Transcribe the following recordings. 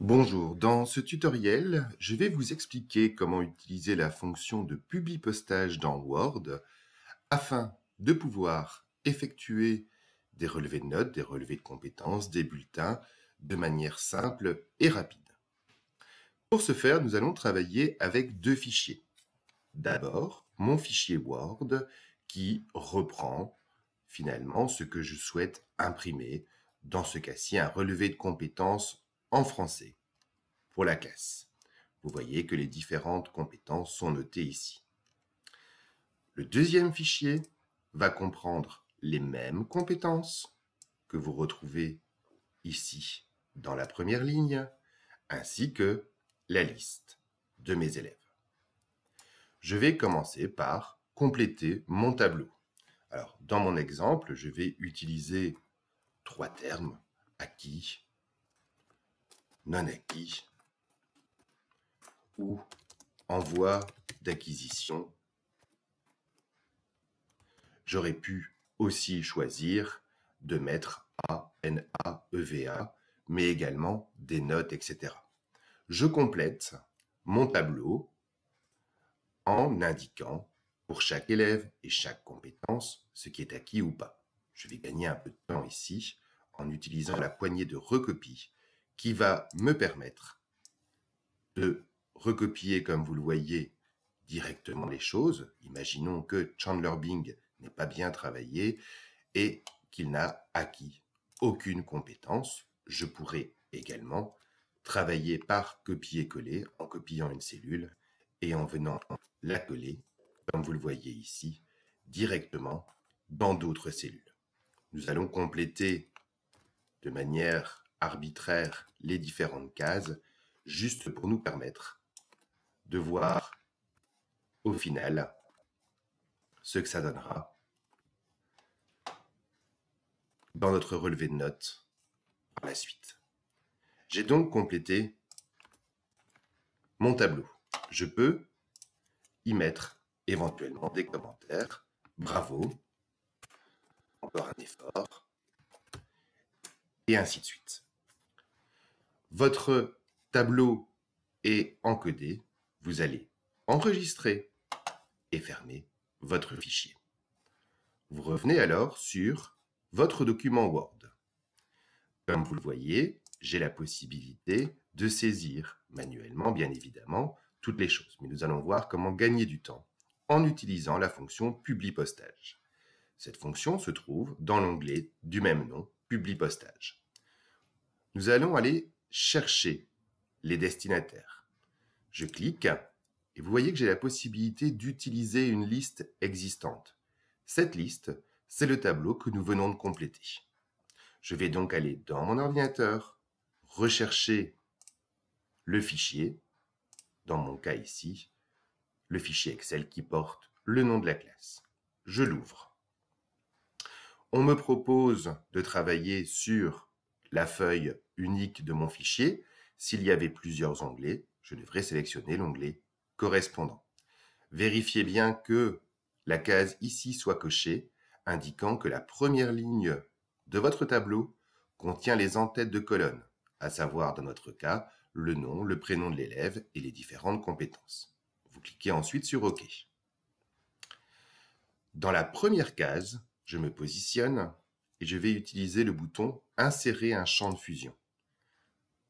Bonjour, dans ce tutoriel, je vais vous expliquer comment utiliser la fonction de publipostage dans Word afin de pouvoir effectuer des relevés de notes, des relevés de compétences, des bulletins de manière simple et rapide. Pour ce faire, nous allons travailler avec deux fichiers. D'abord, mon fichier Word qui reprend finalement ce que je souhaite imprimer, dans ce cas-ci un relevé de compétences en français pour la classe. Vous voyez que les différentes compétences sont notées ici. Le deuxième fichier va comprendre les mêmes compétences que vous retrouvez ici dans la première ligne, ainsi que la liste de mes élèves. Je vais commencer par compléter mon tableau. Alors, dans mon exemple, je vais utiliser trois termes acquis, non acquis ou en voie d'acquisition. J'aurais pu aussi choisir de mettre A, N, A, E, mais également des notes, etc. Je complète mon tableau en indiquant pour chaque élève et chaque compétence ce qui est acquis ou pas. Je vais gagner un peu de temps ici en utilisant la poignée de recopie qui va me permettre de recopier, comme vous le voyez, directement les choses. Imaginons que Chandler Bing n'est pas bien travaillé et qu'il n'a acquis aucune compétence. Je pourrais également travailler par copier-coller en copiant une cellule et en venant la coller, comme vous le voyez ici, directement dans d'autres cellules. Nous allons compléter de manière arbitraire les différentes cases, juste pour nous permettre de voir au final ce que ça donnera dans notre relevé de notes par la suite. J'ai donc complété mon tableau. Je peux y mettre éventuellement des commentaires. Bravo. Encore un effort. Et ainsi de suite votre tableau est encodé, vous allez enregistrer et fermer votre fichier. Vous revenez alors sur votre document Word. Comme vous le voyez, j'ai la possibilité de saisir manuellement, bien évidemment, toutes les choses. Mais nous allons voir comment gagner du temps en utilisant la fonction PubliPostage. Cette fonction se trouve dans l'onglet du même nom, PubliPostage. Nous allons aller Chercher les destinataires. Je clique et vous voyez que j'ai la possibilité d'utiliser une liste existante. Cette liste, c'est le tableau que nous venons de compléter. Je vais donc aller dans mon ordinateur, rechercher le fichier, dans mon cas ici, le fichier Excel qui porte le nom de la classe. Je l'ouvre. On me propose de travailler sur la feuille unique de mon fichier. S'il y avait plusieurs onglets, je devrais sélectionner l'onglet correspondant. Vérifiez bien que la case ici soit cochée, indiquant que la première ligne de votre tableau contient les entêtes de colonnes, à savoir dans notre cas le nom, le prénom de l'élève et les différentes compétences. Vous cliquez ensuite sur OK. Dans la première case, je me positionne je vais utiliser le bouton Insérer un champ de fusion.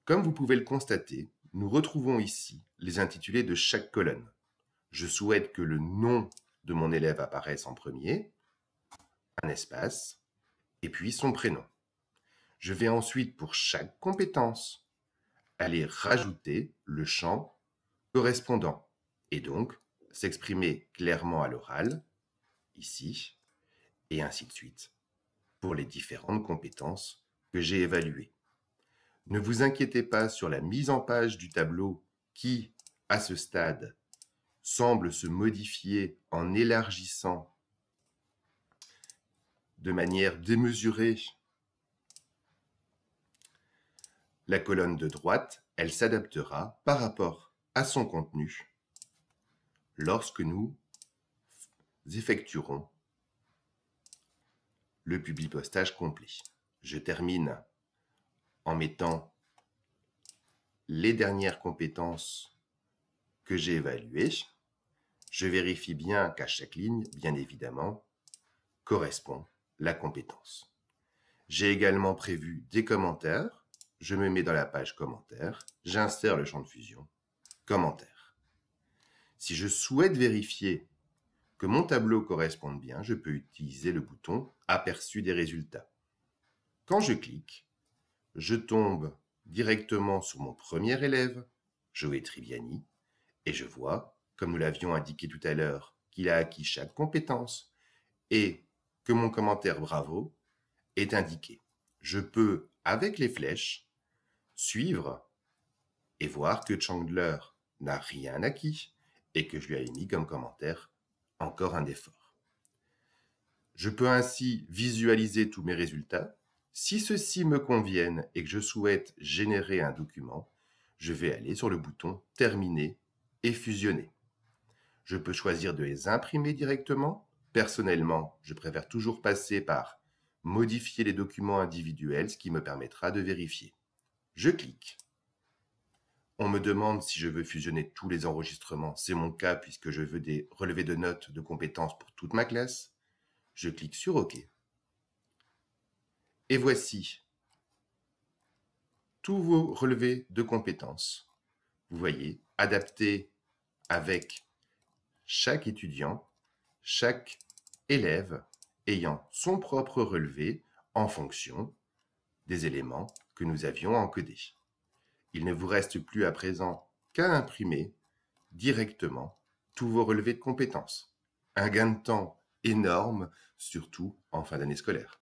Comme vous pouvez le constater, nous retrouvons ici les intitulés de chaque colonne. Je souhaite que le nom de mon élève apparaisse en premier, un espace, et puis son prénom. Je vais ensuite, pour chaque compétence, aller rajouter le champ correspondant, et donc s'exprimer clairement à l'oral, ici, et ainsi de suite les différentes compétences que j'ai évaluées. Ne vous inquiétez pas sur la mise en page du tableau qui, à ce stade, semble se modifier en élargissant de manière démesurée la colonne de droite, elle s'adaptera par rapport à son contenu lorsque nous effectuerons le publipostage complet. Je termine en mettant les dernières compétences que j'ai évaluées. Je vérifie bien qu'à chaque ligne, bien évidemment, correspond la compétence. J'ai également prévu des commentaires. Je me mets dans la page commentaires. J'insère le champ de fusion commentaires. Si je souhaite vérifier mon tableau corresponde bien, je peux utiliser le bouton Aperçu des résultats. Quand je clique, je tombe directement sur mon premier élève, Joey Triviani, et je vois, comme nous l'avions indiqué tout à l'heure, qu'il a acquis chaque compétence et que mon commentaire bravo est indiqué. Je peux, avec les flèches, suivre et voir que Chandler n'a rien acquis et que je lui ai mis comme commentaire encore un effort. Je peux ainsi visualiser tous mes résultats. Si ceux-ci me conviennent et que je souhaite générer un document, je vais aller sur le bouton Terminer et fusionner. Je peux choisir de les imprimer directement. Personnellement, je préfère toujours passer par Modifier les documents individuels, ce qui me permettra de vérifier. Je clique. On me demande si je veux fusionner tous les enregistrements. C'est mon cas puisque je veux des relevés de notes de compétences pour toute ma classe. Je clique sur OK. Et voici tous vos relevés de compétences. Vous voyez, adaptés avec chaque étudiant, chaque élève ayant son propre relevé en fonction des éléments que nous avions encodés. Il ne vous reste plus à présent qu'à imprimer directement tous vos relevés de compétences. Un gain de temps énorme, surtout en fin d'année scolaire.